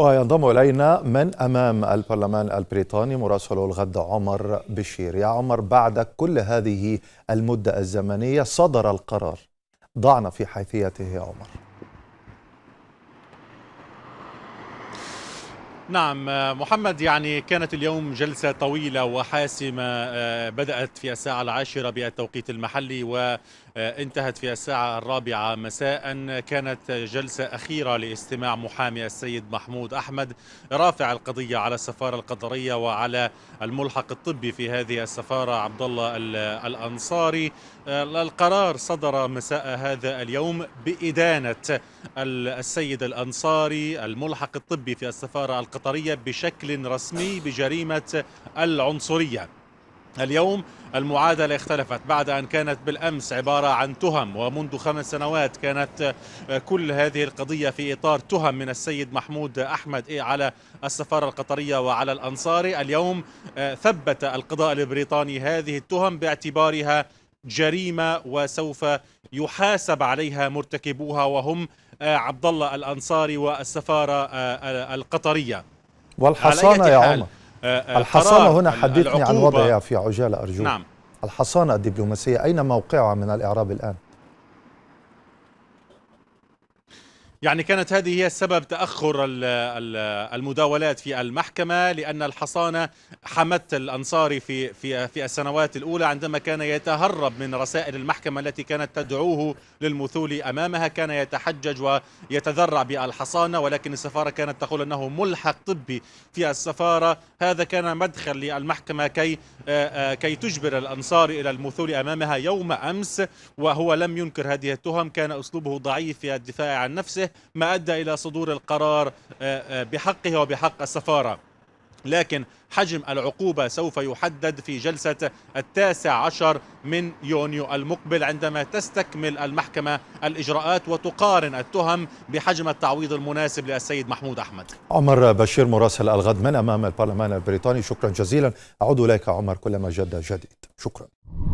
وينضم إلينا من أمام البرلمان البريطاني مراسله الغد عمر بشير يا عمر بعد كل هذه المدة الزمنية صدر القرار ضعنا في حيثيته يا عمر نعم آه، محمد يعني كانت اليوم جلسة طويلة وحاسمة آه، بدأت في الساعة العاشرة بالتوقيت المحلي وانتهت في الساعة الرابعة مساء كانت جلسة أخيرة لاستماع محامي السيد محمود أحمد رافع القضية على السفارة القطرية وعلى الملحق الطبي في هذه السفارة عبد الله الأنصاري آه، القرار صدر مساء هذا اليوم بإدانة السيد الأنصاري الملحق الطبي في السفارة القطرية القطرية بشكل رسمي بجريمة العنصرية اليوم المعادلة اختلفت بعد أن كانت بالأمس عبارة عن تهم ومنذ خمس سنوات كانت كل هذه القضية في إطار تهم من السيد محمود أحمد إيه على السفارة القطرية وعلى الأنصاري اليوم ثبت القضاء البريطاني هذه التهم باعتبارها جريمة وسوف يحاسب عليها مرتكبوها وهم آه، عبد الله الانصاري والسفاره آه، آه، القطريه والحصانه يا عمر الحصانه هنا حدثني عن وضعها في عجاله ارجوك نعم الحصانه الدبلوماسيه اين موقعها من الاعراب الان يعني كانت هذه هي السبب تأخر المداولات في المحكمة لأن الحصانة حمت الأنصاري في في في السنوات الأولى عندما كان يتهرب من رسائل المحكمة التي كانت تدعوه للمثول أمامها كان يتحجج ويتذرع بالحصانة ولكن السفارة كانت تقول أنه ملحق طبي في السفارة هذا كان مدخل للمحكمة كي كي تجبر الأنصاري إلى المثول أمامها يوم أمس وهو لم ينكر هذه التهم كان أسلوبه ضعيف في الدفاع عن نفسه ذلك ما أدى إلى صدور القرار آه، آه، بحقه وبحق السفارة لكن حجم العقوبة سوف يحدد في جلسة التاسع عشر من يونيو المقبل عندما تستكمل المحكمة الإجراءات وتقارن التهم بحجم التعويض المناسب للسيد محمود أحمد عمر بشير مراسل الغد من أمام البرلمان البريطاني شكرا جزيلا أعود إليك عمر كلما جد جديد شكرا